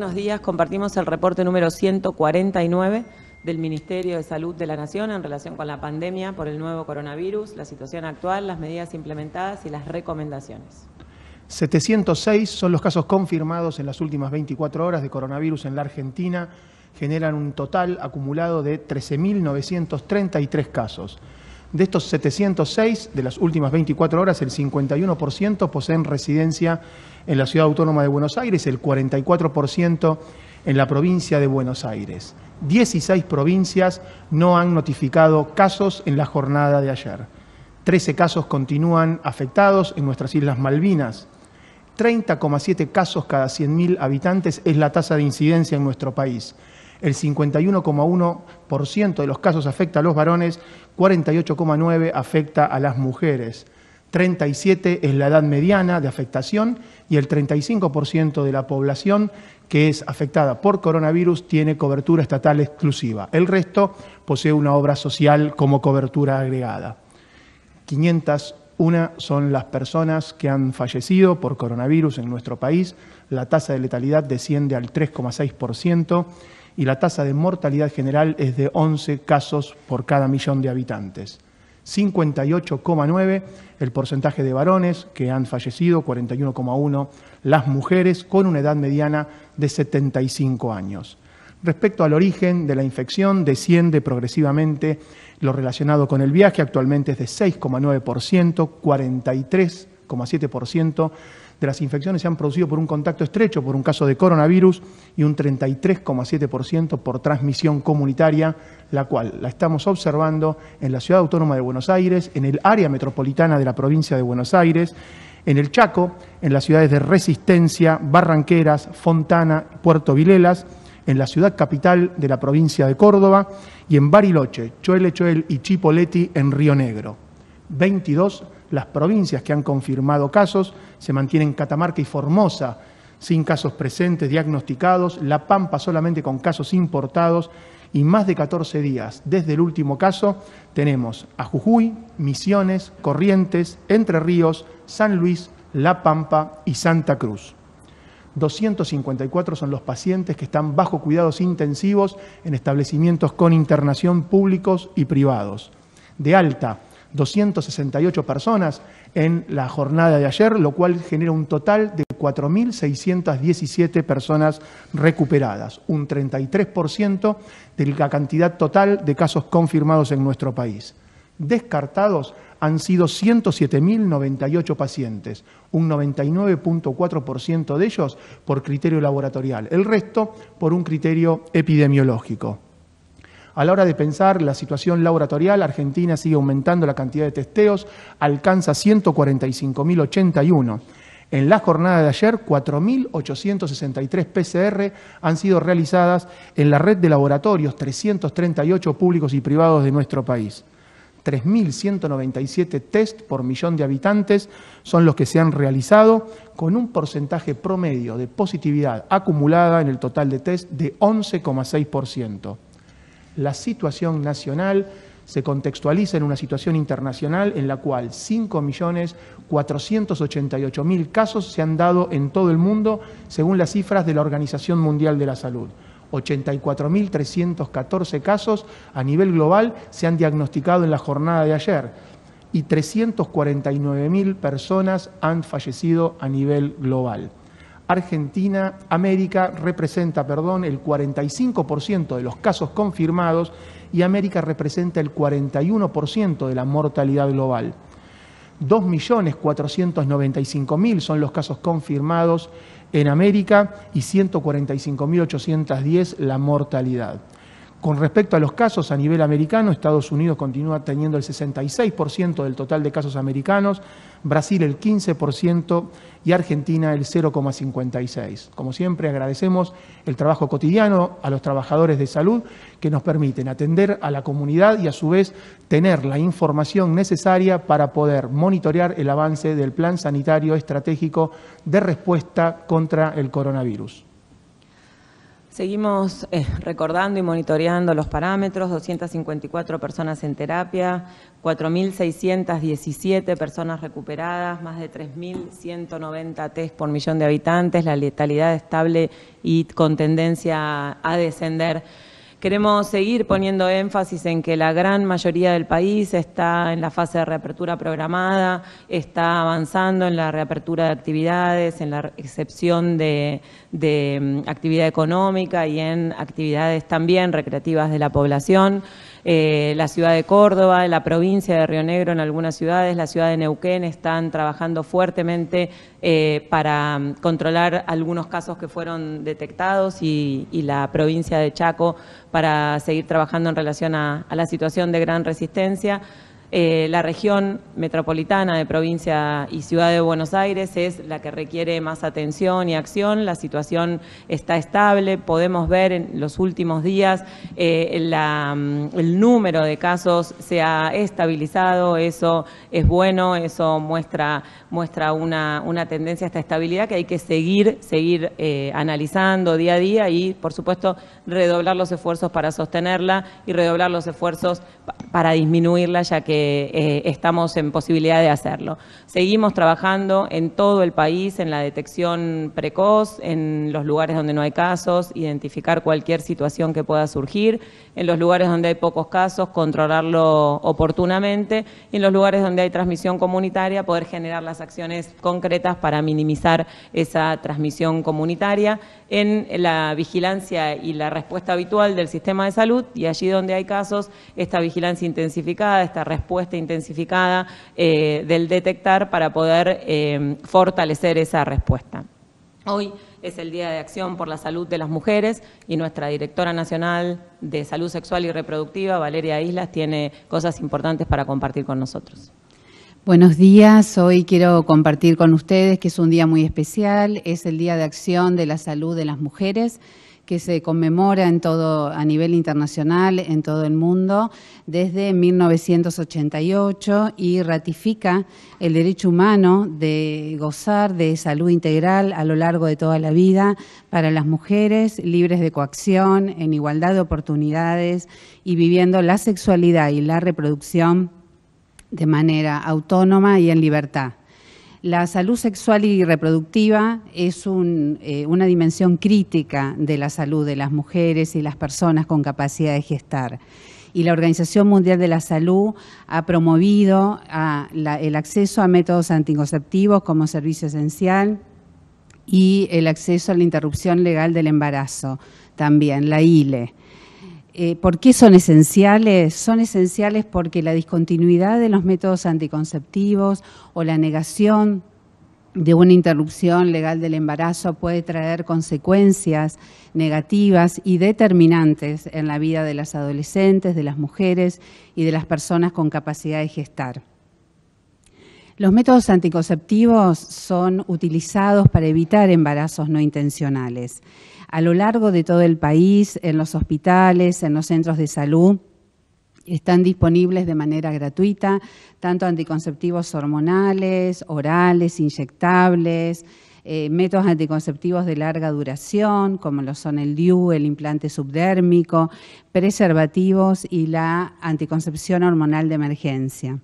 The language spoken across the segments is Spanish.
Buenos días, compartimos el reporte número 149 del Ministerio de Salud de la Nación en relación con la pandemia por el nuevo coronavirus, la situación actual, las medidas implementadas y las recomendaciones. 706 son los casos confirmados en las últimas 24 horas de coronavirus en la Argentina, generan un total acumulado de 13.933 casos. De estos 706, de las últimas 24 horas, el 51% poseen residencia en la Ciudad Autónoma de Buenos Aires, el 44% en la provincia de Buenos Aires. 16 provincias no han notificado casos en la jornada de ayer. 13 casos continúan afectados en nuestras Islas Malvinas. 30,7 casos cada 100.000 habitantes es la tasa de incidencia en nuestro país el 51,1% de los casos afecta a los varones, 48,9% afecta a las mujeres. 37 es la edad mediana de afectación y el 35% de la población que es afectada por coronavirus tiene cobertura estatal exclusiva. El resto posee una obra social como cobertura agregada. 501 son las personas que han fallecido por coronavirus en nuestro país. La tasa de letalidad desciende al 3,6% y la tasa de mortalidad general es de 11 casos por cada millón de habitantes. 58,9 el porcentaje de varones que han fallecido, 41,1 las mujeres con una edad mediana de 75 años. Respecto al origen de la infección, desciende progresivamente lo relacionado con el viaje, actualmente es de 6,9%, 43,7% de las infecciones se han producido por un contacto estrecho, por un caso de coronavirus, y un 33,7% por transmisión comunitaria, la cual la estamos observando en la Ciudad Autónoma de Buenos Aires, en el área metropolitana de la provincia de Buenos Aires, en el Chaco, en las ciudades de Resistencia, Barranqueras, Fontana, Puerto Vilelas, en la ciudad capital de la provincia de Córdoba y en Bariloche, Choel Choel y Chipoleti en Río Negro. 22 las provincias que han confirmado casos, se mantienen Catamarca y Formosa sin casos presentes diagnosticados, La Pampa solamente con casos importados y más de 14 días desde el último caso tenemos a Jujuy, Misiones, Corrientes, Entre Ríos, San Luis, La Pampa y Santa Cruz. 254 son los pacientes que están bajo cuidados intensivos en establecimientos con internación públicos y privados. De alta, 268 personas en la jornada de ayer, lo cual genera un total de 4.617 personas recuperadas, un 33% de la cantidad total de casos confirmados en nuestro país. Descartados han sido 107.098 pacientes, un 99.4% de ellos por criterio laboratorial, el resto por un criterio epidemiológico. A la hora de pensar la situación laboratorial, Argentina sigue aumentando la cantidad de testeos, alcanza 145.081. En la jornada de ayer, 4.863 PCR han sido realizadas en la red de laboratorios 338 públicos y privados de nuestro país. 3.197 test por millón de habitantes son los que se han realizado, con un porcentaje promedio de positividad acumulada en el total de test de 11,6% la situación nacional se contextualiza en una situación internacional en la cual 5.488.000 casos se han dado en todo el mundo, según las cifras de la Organización Mundial de la Salud. 84.314 casos a nivel global se han diagnosticado en la jornada de ayer y 349.000 personas han fallecido a nivel global. Argentina, América representa, perdón, el 45% de los casos confirmados y América representa el 41% de la mortalidad global. 2.495.000 son los casos confirmados en América y 145.810 la mortalidad. Con respecto a los casos a nivel americano, Estados Unidos continúa teniendo el 66% del total de casos americanos, Brasil el 15% y Argentina el 0,56%. Como siempre, agradecemos el trabajo cotidiano a los trabajadores de salud que nos permiten atender a la comunidad y a su vez tener la información necesaria para poder monitorear el avance del Plan Sanitario Estratégico de Respuesta contra el Coronavirus. Seguimos eh, recordando y monitoreando los parámetros, 254 personas en terapia, 4.617 personas recuperadas, más de 3.190 test por millón de habitantes, la letalidad estable y con tendencia a descender. Queremos seguir poniendo énfasis en que la gran mayoría del país está en la fase de reapertura programada, está avanzando en la reapertura de actividades, en la excepción de, mm, actividad económica y en actividades también recreativas de la población. Eh, la ciudad de Córdoba, la provincia de Río Negro en algunas ciudades, la ciudad de Neuquén están trabajando fuertemente eh, para mm, controlar algunos casos que fueron detectados y, la provincia de Chaco para seguir trabajando en relación a la situación de gran resistencia. Eh, la región metropolitana de provincia y ciudad de Buenos Aires es la que requiere más atención y acción. La situación está estable. Podemos ver en los últimos días eh, mm, el número de casos se ha estabilizado. Eso es bueno, eso muestra, muestra una, una tendencia a esta estabilidad que hay que seguir, seguir eh, analizando día a día y, por supuesto, redoblar los esfuerzos para sostenerla y redoblar los esfuerzos para disminuirla, ya que eh, estamos en posibilidad de hacerlo. Seguimos trabajando en todo el país, en la detección precoz, en los lugares donde no hay casos, identificar cualquier situación que pueda surgir, en los lugares donde hay pocos casos, controlarlo oportunamente, en los lugares donde hay transmisión comunitaria, poder generar las acciones concretas para minimizar esa transmisión comunitaria, en la vigilancia y la respuesta habitual del sistema de salud, y allí donde hay casos, esta vigilancia intensificada, esta respuesta intensificada eh, del detectar para poder eh, fortalecer esa respuesta. Hoy es el Día de Acción por la Salud de las Mujeres y nuestra directora nacional de Salud Sexual y Reproductiva, Valeria Islas, tiene cosas importantes para compartir con nosotros. Buenos días, hoy quiero compartir con ustedes que es un día muy especial, es el Día de Acción de la Salud de las Mujeres que se conmemora en todo, a nivel internacional, en todo el mundo, desde 1988 y ratifica el derecho humano de gozar de salud integral a lo largo de toda la vida para las mujeres, libres de coacción, en igualdad de oportunidades y viviendo la sexualidad y la reproducción de manera autónoma y en libertad. La salud sexual y reproductiva es eh, una dimensión crítica de la salud de las mujeres y las personas con capacidad de gestar. Y la Organización Mundial de la Salud ha promovido el acceso a métodos anticonceptivos como servicio esencial y el acceso a la interrupción legal del embarazo, también la ILE. Eh, ¿Por qué son esenciales? Son esenciales porque la discontinuidad de los métodos anticonceptivos o la negación de una interrupción legal del embarazo puede traer consecuencias negativas y determinantes en la vida de las adolescentes, de las mujeres y de las personas con capacidad de gestar. Los métodos anticonceptivos son utilizados para evitar embarazos no intencionales a lo largo de todo el país, en los hospitales, en los centros de salud. Están disponibles de manera gratuita, tanto anticonceptivos hormonales, orales, inyectables, eh, métodos anticonceptivos de larga duración, como lo son el DIU, el implante subdérmico, preservativos y la anticoncepción hormonal de emergencia.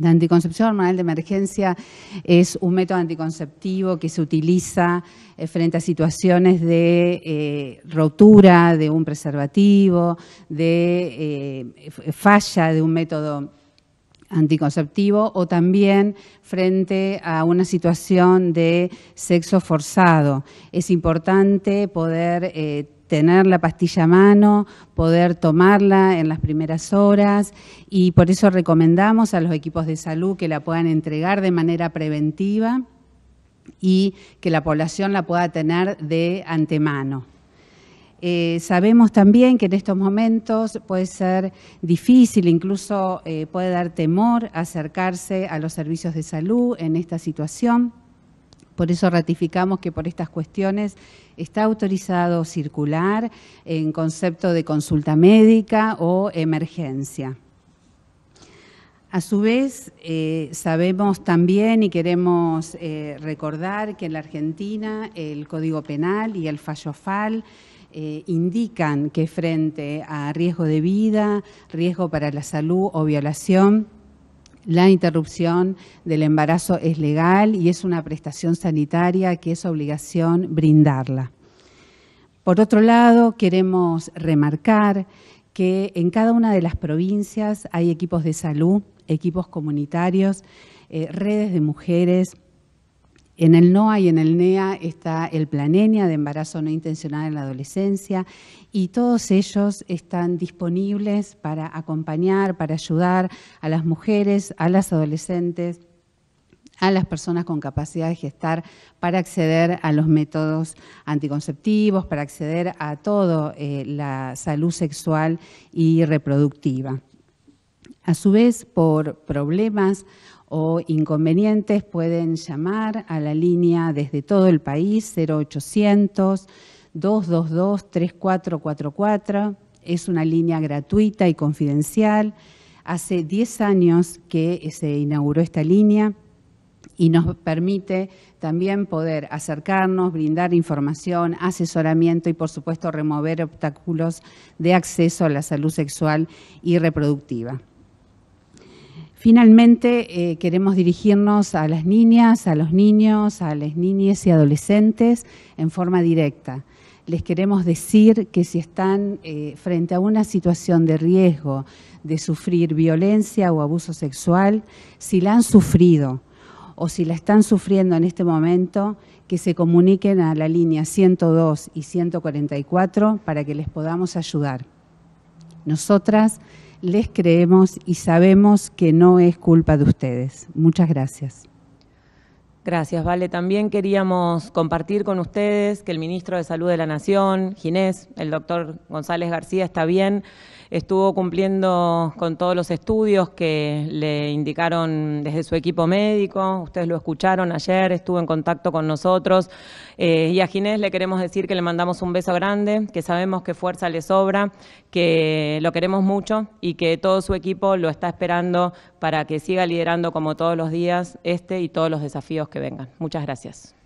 La anticoncepción hormonal de emergencia es un método anticonceptivo que se utiliza eh, frente a situaciones de eh, rotura de un preservativo, de eh, falla de un método anticonceptivo o también frente a una situación de sexo forzado. Es importante poder eh, tener la pastilla a mano, poder tomarla en las primeras horas y por eso recomendamos a los equipos de salud que la puedan entregar de manera preventiva y que la población la pueda tener de antemano. Eh, sabemos también que en estos momentos puede ser difícil, incluso eh, puede dar temor acercarse a los servicios de salud en esta situación. Por eso ratificamos que por estas cuestiones está autorizado circular en concepto de consulta médica o emergencia. A su vez, eh, sabemos también y queremos recordar que en la Argentina el Código Penal y el fallo FAL eh, indican que frente a riesgo de vida, riesgo para la salud o violación, la interrupción del embarazo es legal y es una prestación sanitaria que es obligación brindarla. Por otro lado, queremos remarcar que en cada una de las provincias hay equipos de salud, equipos comunitarios, eh, redes de mujeres, en el NOA y en el NEA está el Planenia de embarazo no intencional en la adolescencia y todos ellos están disponibles para acompañar, para ayudar a las mujeres, a las adolescentes, a las personas con capacidad de gestar para acceder a los métodos anticonceptivos, para acceder a toda eh, la salud sexual y reproductiva. A su vez, por problemas o inconvenientes pueden llamar a la línea desde todo el país 0800 222 3444. Es una línea gratuita y confidencial. Hace 10 años que eh, se inauguró esta línea y nos permite también poder acercarnos, brindar información, asesoramiento y, por supuesto, remover obstáculos de acceso a la salud sexual y reproductiva. Finalmente, eh, queremos dirigirnos a las niñas, a los niños, a las niñas y adolescentes en forma directa. Les queremos decir que si están eh, frente a una situación de riesgo de sufrir violencia o abuso sexual, si la han sufrido o si la están sufriendo en este momento, que se comuniquen a la línea 102 y 144 para que les podamos ayudar. Nosotras les creemos y sabemos que no es culpa de ustedes. Muchas gracias. Gracias, Vale. También queríamos compartir con ustedes que el ministro de Salud de la Nación, Ginés, el doctor González García, está bien. Estuvo cumpliendo con todos los estudios que le indicaron desde su equipo médico. Ustedes lo escucharon ayer, estuvo en contacto con nosotros. Eh, y a Ginés le queremos decir que le mandamos un beso grande, que sabemos que fuerza le sobra, que lo queremos mucho y que todo su equipo lo está esperando para que siga liderando como todos los días este y todos los desafíos que vengan. Muchas gracias.